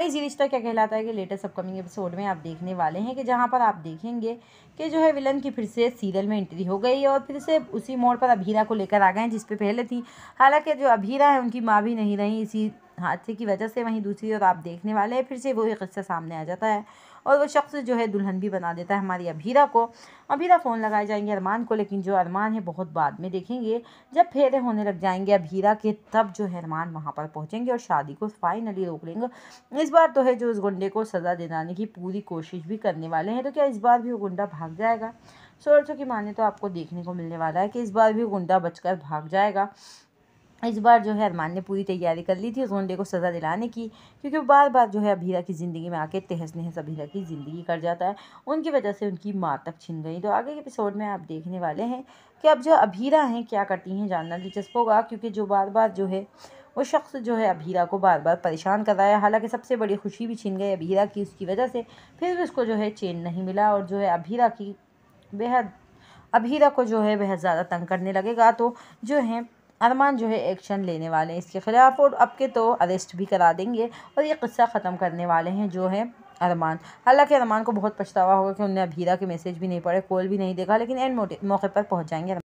guys ये रिश्ता क्या कहलाता है कि लेटेस्ट अपकमिंग एपिसोड में आप देखने वाले हैं कि जहाँ पर आप देखेंगे कि जो है विलन की फिर से सीरियल में एंट्री हो गई और फिर से उसी मोड़ पर अभीरा को लेकर आ गए हैं जिस पे पहले थी हालांकि जो अभीरा है उनकी माँ भी नहीं रही इसी हादसे की वजह से वहीं दूसरी ओर आप देखने वाले हैं फिर से एक किस्सा सामने आ जाता है और वो शख्स जो है दुल्हन भी बना देता है हमारी अभीरा को अभीरा फ़ोन लगाए जाएंगे अरमान को लेकिन जो अरमान है बहुत बाद में देखेंगे जब फेरे होने लग जाएंगे अभीरा के तब जो है अरमान वहाँ पर पहुँचेंगे और शादी को फाइनली रोक लेंगे इस बार तो है जो उस गुंडे को सज़ा दिलाने की पूरी कोशिश भी करने वाले हैं तो क्या इस बार भी वो गुंडा भाग जाएगा सोर्सों की माने तो आपको देखने को मिलने वाला है कि इस बार भी गुंडा बचकर भाग जाएगा इस बार जो है अरमान ने पूरी तैयारी कर ली थी जोंडे को सज़ा दिलाने की क्योंकि वो बार बार जो है अभीरा की ज़िंदगी में आके तहस नहस अभीरा की ज़िंदगी कर जाता है उनकी वजह से उनकी माँ तक छिन गई तो आगे के एपिसोड में आप देखने वाले हैं कि अब जो अभीरा हैं क्या करती हैं जानना दिलचस्प होगा क्योंकि जो बार बार जो है वो शख्स जो है अभीरा को बार बार परेशान कर रहा है हालांकि सबसे बड़ी खुशी भी छिन गई अभीरा की उसकी वजह से फिर भी उसको जो है चेन नहीं मिला और जो है अभीरा की बेहद अभीरा को जो है बेहद ज़्यादा तंग करने लगेगा तो जो है अरमान जो है एक्शन लेने वाले हैं इसके ख़िलाफ़ और अब के तो अरेस्ट भी करा देंगे और ये क़स्सा ख़त्म करने वाले हैं जो है अरमान हालांकि अरमान को बहुत पछतावा होगा कि उन्हें अभीरा के मैसेज भी नहीं पड़े कॉल भी नहीं देखा लेकिन एंड मौके पर पहुँच जाएंगे